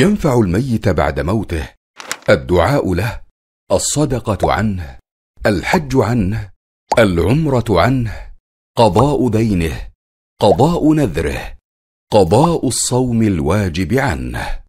ينفع الميت بعد موته الدعاء له الصدقه عنه الحج عنه العمره عنه قضاء دينه قضاء نذره قضاء الصوم الواجب عنه